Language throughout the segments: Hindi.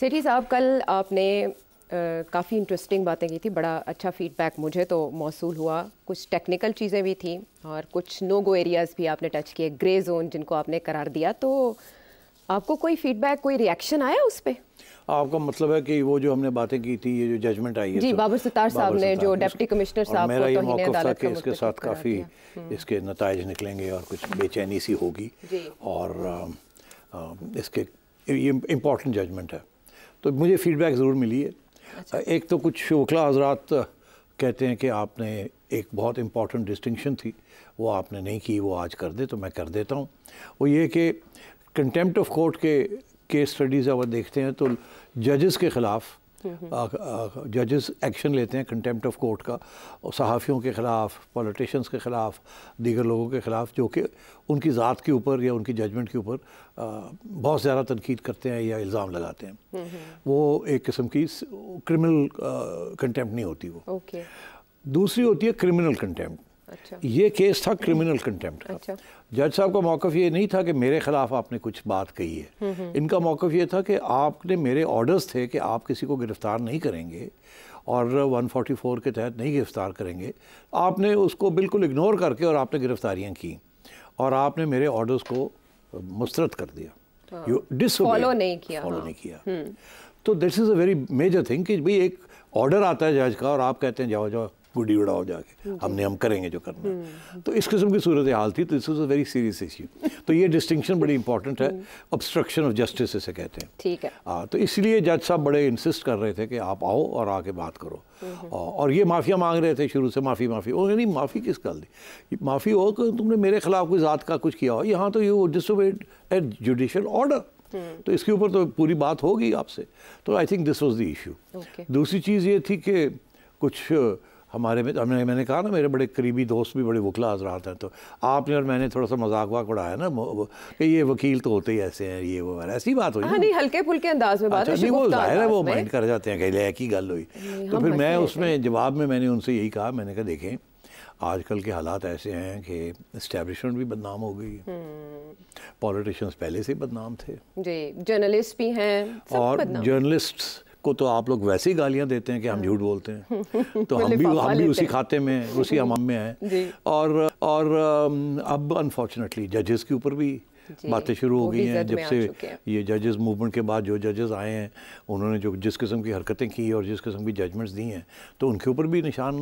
सेठी साहब कल आपने काफ़ी इंटरेस्टिंग बातें की थी बड़ा अच्छा फीडबैक मुझे तो मौसू हुआ कुछ टेक्निकल चीज़ें भी थी और कुछ नो गो एरियाज़ भी आपने टच किए ग्रे जोन जिनको आपने करार दिया तो आपको कोई फीडबैक कोई रिएक्शन आया उस पर आपका मतलब है कि वो जो हमने बातें की थी ये जो जजमेंट आई है जी तो, बाबर सितार साहब ने जो डेप्टी कमिश्नर साहब मेरा ये तो मौकफ था कि इसके साथ काफ़ी हम्म। इसके नतज निकलेंगे और कुछ हम्म। बेचैनी सी होगी और इसके ये इम्पोर्टेंट जजमेंट है तो मुझे फीडबैक ज़रूर मिली है अच्छा। एक तो कुछ ओखला हजरात कहते हैं कि आपने एक बहुत इम्पॉर्टेंट डिस्टिंक्शन थी वो आपने नहीं की वो आज कर दे तो मैं कर देता हूँ वो ये कि कंटेम्प्ट ऑफ कोर्ट के केस स्टडीज़ अगर देखते हैं तो जजेस के ख़िलाफ़ जजेस एक्शन लेते हैं कंटेम्प्ट ऑफ कोर्ट का और सहाफ़ियों के ख़िलाफ़ पॉलिटिशन्स के ख़िलाफ़ दीगर लोगों के ख़िलाफ़ जो कि उनकी ज़ात के ऊपर या उनकी जजमेंट के ऊपर बहुत ज़्यादा तनकीद करते हैं या इल्ज़ाम लगाते हैं वो एक किस्म की क्रिमिनल कंटेम्प्ट नहीं होती वो okay. दूसरी होती है क्रिमिनल कंटेम्प्ट अच्छा ये केस था क्रिमिनल कंटेम्प्ट का अच्छा। जज साहब का मौकफ ये नहीं था कि मेरे ख़िलाफ़ आपने कुछ बात कही है हम्म, हम्म। इनका मौकफ ये था कि आपने मेरे ऑर्डर्स थे कि आप किसी को गिरफ़्तार नहीं करेंगे और 144 के तहत नहीं गिरफ़्तार करेंगे आपने उसको बिल्कुल इग्नोर करके और आपने गिरफ़्तारियाँ की और आपने मेरे ऑर्डर्स को मुस्तरद कर दिया फॉलो हाँ। नहीं किया फॉलो हाँ। नहीं किया हम्म। तो this is a very major thing कि भाई एक ऑर्डर आता है जज का और आप कहते हैं जाओ जाओ बुढ़ी उड़ाओ जाके हमने हम करेंगे जो करना है हम्म, हम्म। तो इस किस्म की सूरत हाल थी तो this was a very serious issue तो ये डिस्टिंक्शन बड़ी इंपॉर्टेंट है ऑब्स्ट्रक्शन ऑफ जस्टिस इसे कहते हैं ठीक है आ, तो इसलिए जज साहब बड़े इंसिस्ट कर रहे थे कि आप आओ और आके बात करो हम्म, और ये माफ़िया मांग रहे थे शुरू से माफ़ी माफ़ी ओ नहीं माफ़ी किस कर दी माफ़ी हो कि तुमने मेरे खिलाफ कोई ज़ात का कुछ किया हो यहाँ तो you disobeyed at judicial order तो इसके ऊपर तो पूरी बात होगी आपसे तो I think this was the issue दूसरी चीज़ ये थी कि कुछ हमारे में हमने मैंने कहा ना मेरे बड़े करीबी दोस्त भी बड़े वकला हजरात हैं तो आपने और मैंने थोड़ा सा मजाक वाक उड़ाया ना कि ये वकील तो होते ही ऐसे हैं ये वो वगैरह ऐसी बात हुई हाँ, नहीं हल्के फुल्के अंदाज में बात अच्छा, वो जाहिर है वो माइंड कर जाते हैं कहीं एक ही गल हुई तो फिर मैं उसमें जवाब में मैंने उनसे यही कहा मैंने कहा देखें आजकल के हालात ऐसे हैं कि इस्टेब्लिशमेंट भी बदनाम हो गई है पॉलिटिशियंस हम्म। पहले से बदनाम थे जी जर्नलिस्ट भी हैं और जर्नलिस्ट्स को तो आप लोग वैसे ही गालियाँ देते हैं कि हम झूठ बोलते हैं तो हम भी हम भी उसी खाते में उसी अमम में हैं और और अब अनफॉर्चुनेटली जजेस के ऊपर भी बातें शुरू हो गई हैं जब से ये जजेस मूवमेंट के बाद जो जजेस आए हैं उन्होंने जो जिस किस्म की हरकतें की और जिस किस्म की जजमेंट्स दी हैं तो उनके ऊपर भी निशान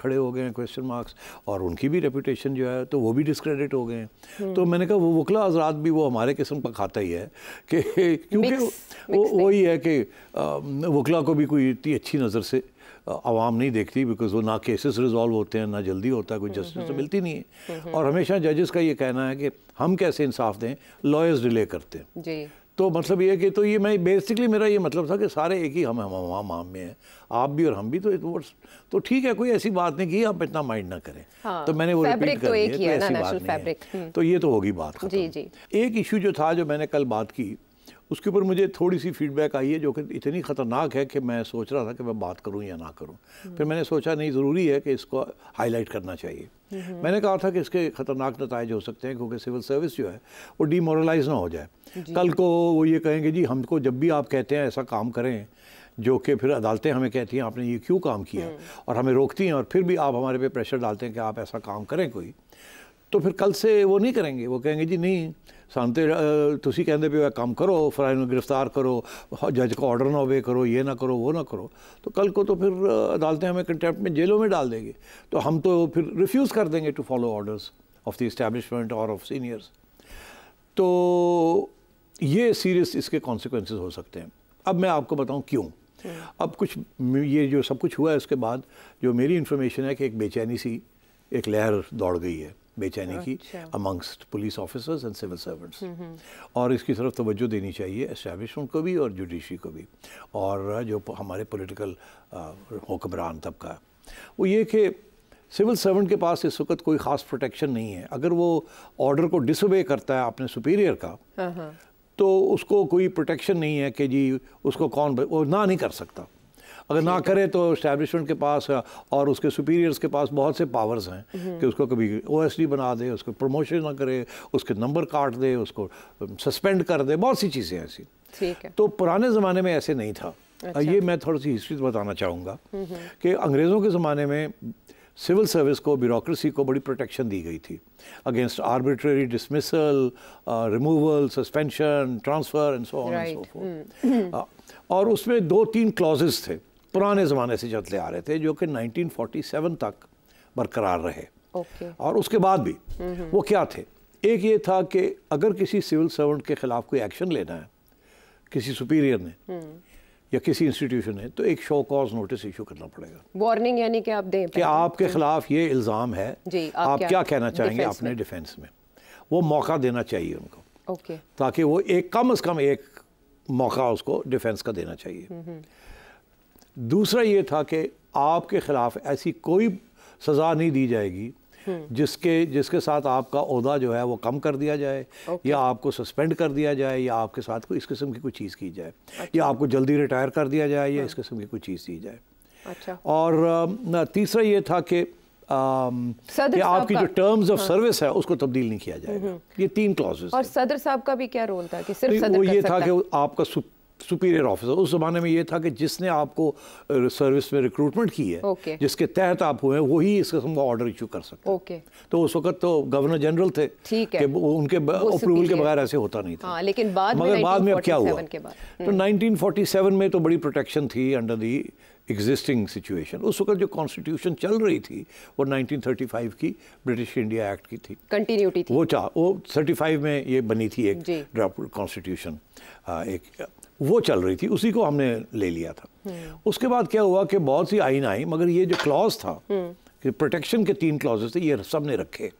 खड़े हो गए हैं क्वेश्चन मार्क्स और उनकी भी रेपूटेशन जो है तो वो भी डिस्क्रेडिट हो गए हैं हम्म। तो मैंने कहा वो वकला हजरात भी वो हमारे किस्म का खाता ही है कि क्योंकि वो वही है कि वकला को भी कोई इतनी अच्छी नज़र से आवाम नहीं देखती बिकॉज वो ना केसेस रिजॉल्व होते हैं ना जल्दी होता है कोई जस्टिस हम्म, तो हम्म। मिलती नहीं है हम्म, और हमेशा जजेस का ये कहना है कि हम कैसे इंसाफ दें लॉयर्स डिले करते हैं जी तो मतलब ये कि तो ये मैं बेसिकली मेरा ये मतलब था कि सारे एक ही हम हम हम में हैं आप भी और हम भी तो तो ठीक है कोई ऐसी बात नहीं की आप इतना माइंड ना करें हाँ, तो मैंने वो रिपीट तो कर तो दिया तो ऐसी बात नहीं है तो ये तो होगी बात जी जी एक इशू जो था जो मैंने कल बात की उसके ऊपर मुझे थोड़ी सी फीडबैक आई है जो कि इतनी ख़तरनाक है कि मैं सोच रहा था कि मैं बात करूं या ना करूं हम्म। फिर मैंने सोचा नहीं ज़रूरी है कि इसको हाईलाइट करना चाहिए हम्म। मैंने कहा था कि इसके ख़तरनाक नतज हो सकते हैं क्योंकि सिविल सर्विस जो है वो डीमोरलाइज ना हो जाए कल को वो ये कहेंगे जी हमको जब भी आप कहते हैं ऐसा काम करें जो कि फिर अदालतें हमें कहती हैं आपने ये क्यों काम किया हम्म। और हमें रोकती हैं और फिर भी आप हमारे पे प्रेशर डालते हैं कि आप ऐसा काम करें कोई तो फिर कल से वो नहीं करेंगे वो कहेंगे जी नहीं सानते ਤੇ ਤੁਸੀਂ भी ਵੀ करो ਕਰੋ गिरफ्तार करो जज का ऑर्डर ना ओबे करो ये ना करो वो ना करो तो कल को तो फिर अदालतें हमें कंटेम्प्ट में जेलों में डाल देंगे तो हम तो फिर रिफ्यूज़ कर देंगे to follow orders of the establishment और ऑफ सीनियर्स तो ये सीरियस इसके कॉन्सिक्वेंस हो सकते हैं अब मैं आपको बताऊँ क्यों अब कुछ ये जो सब कुछ हुआ है उसके बाद जो मेरी इन्फॉर्मेशन है कि एक बेचैनी सी एक लहर दौड़ गई है बेचैनी की amongst police officers and civil servants और इसकी तरफ तवज्जो देनी चाहिए इस्टेबलिशमेंट को भी और जुडिशरी को भी और जो हमारे पोलिटिकल हुक्मरान तबका है वो ये कि सिविल सर्वेंट के पास इस वक्त कोई ख़ास प्रोटेक्शन नहीं है अगर वो ऑर्डर को डिसोबे करता है अपने सुपीरियर का हाँ, हाँ। तो उसको कोई प्रोटेक्शन नहीं है कि जी उसको कौन वो ना नहीं कर सकता अगर ना करे तो इस्टेब्लिशमेंट के पास और उसके सुपीरियर्स के पास बहुत से पावर्स हैं हम्म। कि उसको कभी ओ बना दे उसको प्रमोशन ना करे उसके नंबर काट दे उसको सस्पेंड कर दे बहुत सी चीज़ें ऐसी ठीक है तो पुराने ज़माने में ऐसे नहीं था अच्छा। ये मैं थोड़ी सी हिस्ट्री बताना चाहूँगा हम्म, हम्म। कि अंग्रेज़ों के ज़माने में सिविल सर्विस को ब्यूरोसी को बड़ी प्रोटेक्शन दी गई थी against arbitrary dismissal removal suspension transfer and so on and so और उसमें दो तीन क्लॉज थे पुराने ज़माने से चलते आ रहे थे जो कि 1947 तक बरकरार रहे okay. और उसके बाद भी वो क्या थे एक ये था कि अगर किसी सिविल सर्वेंट के ख़िलाफ़ कोई एक्शन लेना है किसी सुपीरियर ने हम्म। या किसी इंस्टीट्यूशन ने तो एक शो कॉज नोटिस इशू करना पड़ेगा वार्निंग यानी कि आप दें कि आपके हम्म। खिलाफ ये इल्ज़ाम है जी, आप, आप क्या, क्या कहना चाहेंगे अपने डिफेंस में वो मौका देना चाहिए उनको ओके ताकि वो एक कम अज़ कम एक मौका उसको डिफेंस का देना चाहिए दूसरा ये था कि आपके ख़िलाफ़ ऐसी कोई सज़ा नहीं दी जाएगी हम्म। जिसके जिसके साथ आपका अहदा जो है वो कम कर दिया जाए या आपको सस्पेंड कर दिया जाए या आपके साथ कोई इस किस्म की कोई चीज़ की जाए अच्छा। या आपको जल्दी रिटायर कर दिया जाए या हाँ। इस किस्म की कोई चीज़ दी जाए अच्छा और तीसरा ये था कि कि आपकी जो टर्म्स ऑफ सर्विस है उसको तब्दील नहीं किया जाएगा हम्म, हम्म। ये तीन क्लॉजेस और सदर साहब का भी क्या रोल था कि सिर्फ तो सदर वो ये था कि आपका सुपीरियर ऑफिसर उस ज़माने में ये था कि जिसने आपको सर्विस में रिक्रूटमेंट की है okay. जिसके तहत आप हुए हैं वही इस किस्म का ऑर्डर इशू कर सकते okay. तो उस वक्त तो गवर्नर जनरल थे ठीक है उनके अप्रूवल के बगैर ऐसे होता नहीं था हाँ, लेकिन बाद मगर बाद में अब क्या हुआ तो 1947 हम्म। में तो बड़ी प्रोटेक्शन थी अंडर दी एग्जिस्टिंग सिचुएशन उस वक्त जो कॉन्स्टिट्यूशन चल रही थी वो 1935 की ब्रिटिश इंडिया एक्ट की थी कंटिन्यूटी थी वो चाह वो 35 में ये बनी थी एक ड्राफ्ट कॉन्स्टिट्यूशन एक वो चल रही थी उसी को हमने ले लिया था हम्म। उसके बाद क्या हुआ कि बहुत सी आइन आई मगर ये जो क्लॉज था हम्म। कि प्रोटेक्शन के तीन क्लॉजेस थे ये सब ने रखे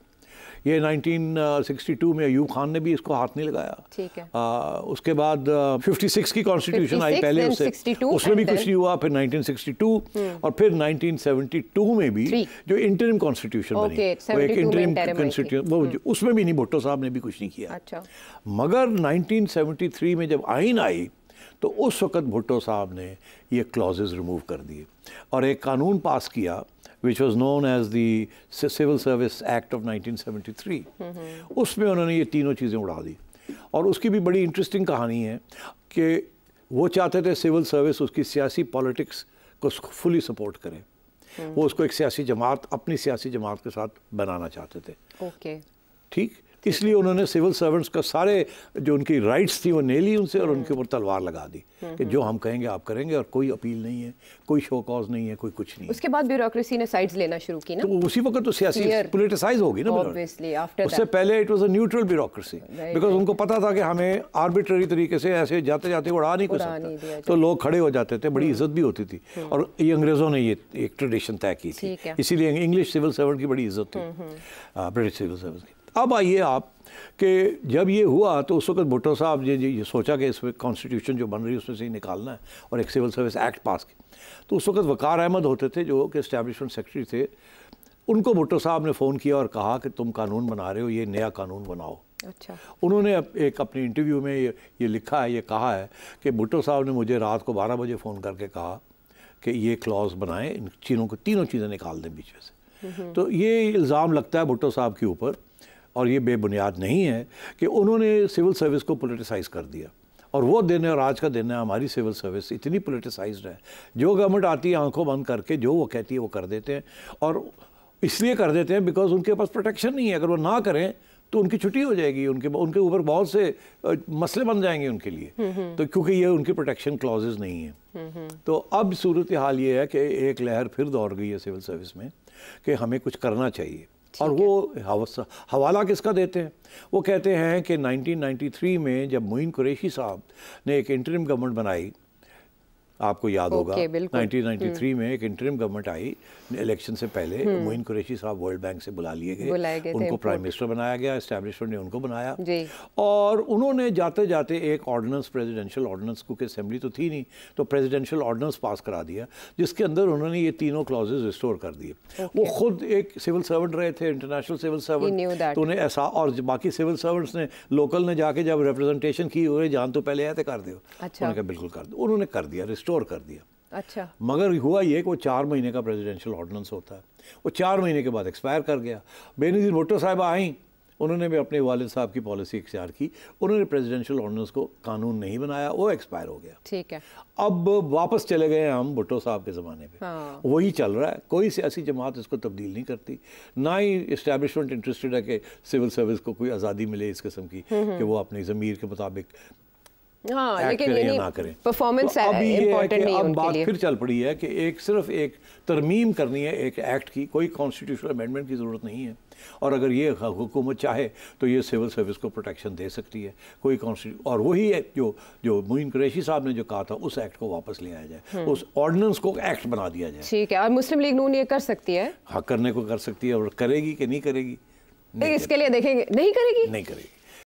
ये 1962 में अयूब खान ने भी इसको हाथ नहीं लगाया ठीक है आ, उसके बाद 56 की कॉन्स्टिट्यूशन आई पहले उससे उसमें भी कुछ नहीं हुआ फिर 1962 हम्म। और फिर 1972 में भी जो इंटरिम कॉन्स्टिट्यूशन बनी वो एक इंटरिम कॉन्स्टिट्यूशन वो हम्म। उसमें भी नहीं भुट्टो साहब ने भी कुछ नहीं किया अच्छा मगर 1973 में जब आइन आई तो उस वक़्त भुट्टो साहब ने ये क्लॉजेज रिमूव कर दिए और एक कानून पास किया which was known as the Civil Service Act of 1973 mm-hmm. उसमें उन्होंने ये तीनों चीज़ें उड़ा दी और उसकी भी बड़ी इंटरेस्टिंग कहानी है कि वो चाहते थे सिविल सर्विस उसकी सियासी पॉलिटिक्स को फुली सपोर्ट करें वो उसको एक सियासी जमात अपनी सियासी जमात के साथ बनाना चाहते थे ओके okay. ठीक इसलिए उन्होंने सिविल सर्वेंट्स का सारे जो उनकी राइट्स थी वो ले ली उनसे और उनके ऊपर तलवार लगा दी कि जो हम कहेंगे आप करेंगे और कोई अपील नहीं है कोई शो कॉज नहीं है कोई कुछ नहीं उसके बाद ब्यूरोक्रेसी ने साइड्स लेना शुरू की ना तो उसी वक्त तो सियासी पोलिटिसाइज होगी ना उससे पहले it was a neutral bureaucracy because उनको पता था कि हमें आर्बिट्ररी तरीके से ऐसे जाते जाते उड़ा नहीं कुछ तो लोग खड़े हो जाते थे बड़ी हम्म। इज्जत भी होती थी हम्म। और ये अंग्रेज़ों ने ये एक ट्रेडिशन तय की थी इसीलिए इंग्लिश सिविल सर्वेंट की बड़ी इज्जत थी ब्रिटिश सिविल सर्वेंट की अब आइए आप कि जब ये हुआ तो उस वक्त भुट्टो साहब ये, ये सोचा कि वक्त कॉन्स्टिट्यूशन जो बन रही है उसमें से ही निकालना है और एक सिविल सर्विस एक्ट पास की तो उस वक्त वकार अहमद होते थे जो कि इस्टेब्लिशमेंट सेक्रेटरी थे उनको भुट्टो साहब ने फ़ोन किया और कहा कि तुम कानून बना रहे हो ये नया कानून बनाओ अच्छा उन्होंने एक अपने इंटरव्यू में ये ये लिखा है ये कहा है कि भुट्टो साहब ने मुझे रात को बारह बजे फ़ोन करके कहा कि ये क्लॉज बनाएं इन चीज़ों को तीनों चीज़ें निकाल दें बीच में से हम्म, हम्म। तो ये इल्ज़ाम लगता है भुट्टो साहब के ऊपर और ये बेबुनियाद नहीं है कि उन्होंने सिविल सर्विस को पोलिटिसाइज़ कर दिया और वो दिन है और आज का दिन है हमारी सिविल सर्विस इतनी पोलिटिसाइज है जो गवर्नमेंट आती है आंखों बंद करके जो वो कहती है वो कर देते हैं और इसलिए कर देते हैं बिकॉज उनके पास प्रोटेक्शन नहीं है अगर वो ना करें तो उनकी छुट्टी हो जाएगी उनके उनके ऊपर बहुत से मसले बन जाएंगे उनके लिए हम्म, हम्म। तो क्योंकि ये उनकी प्रोटेक्शन क्लॉजेज नहीं है हम्म, तो अब सूरत हाल ये है कि एक लहर फिर दौड़ गई है सिविल सर्विस में कि हमें कुछ करना चाहिए और वो हवाला किसका देते हैं वो कहते हैं कि 1993 में जब मुइन कुरैशी साहब ने एक इंटरिम गवर्नमेंट बनाई आपको याद okay, होगा 1993 हम्म। में एक इंटरिम गवर्नमेंट आई इलेक्शन से पहले हम्म। मोइन कुरैशी साहब वर्ल्ड बैंक से बुला लिए गए उनको प्राइम मिनिस्टर बनाया गया एस्टेब्लिशमेंट ने उनको बनाया और उन्होंने जाते जाते एक ऑर्डिनेंस प्रेसिडेंशियल ऑर्डिनेंस क्योंकि असेंबली तो थी नहीं तो प्रेसिडेंशियल ऑर्डिनेंस पास करा दिया जिसके अंदर उन्होंने ये तीनों क्लॉजेज रिस्टोर कर दिए वो खुद एक सिविल सर्वेंट रहे थे इंटरनेशनल सिविल सर्वेंट तो उन्हें ऐसा और बाकी सिविल सर्वेंट्स ने लोकल ने जाके जब रिप्रेजेंटेशन की हुए जान तो पहले थे कर दो अच्छा। बिल्कुल कर दो उन्होंने कर दिया रिस्टोर कर दिया अच्छा मगर हुआ ये कि वो चार महीने का प्रेसिडेंशियल ऑर्डिनेंस होता है वो चार महीने के बाद एक्सपायर कर गया बेनजीर भुट्टो साहब आई उन्होंने भी अपने वालिद साहब की पॉलिसी इख्तियार की उन्होंने प्रेसिडेंशियल ऑर्डिनेंस को कानून नहीं बनाया वो एक्सपायर हो गया ठीक है अब वापस चले गए हम भुट्टो साहब के ज़माने पे हाँ। वही चल रहा है कोई सियासी जमात इसको तब्दील नहीं करती ना ही इस्टेबलिशमेंट इंटरेस्टेड है कि सिविल सर्विस को कोई आज़ादी मिले इस किस्म की हम्म, हम्म। कि वो अपनी ज़मीर के मुताबिक हाँ, करें परफॉर्मेंस तो ये अब बात फिर चल पड़ी है कि एक सिर्फ एक तरमीम करनी है एक एक्ट की कोई कॉन्स्टिट्यूशनल अमेंडमेंट की ज़रूरत नहीं है और अगर ये हुकूमत चाहे तो ये सिविल सर्विस को प्रोटेक्शन दे सकती है कोई और वही जो जो मुइन कुरैशी साहब ने जो कहा था उस एक्ट को वापस ले आया जाए हम्म। उस ऑर्डिनेंस को एक्ट बना दिया जाए ठीक है और मुस्लिम लीग नून ये कर सकती है हाँ करने को कर सकती है और करेगी कि नहीं करेगी इसके लिए देखेंगे नहीं करेगी नहीं करेगी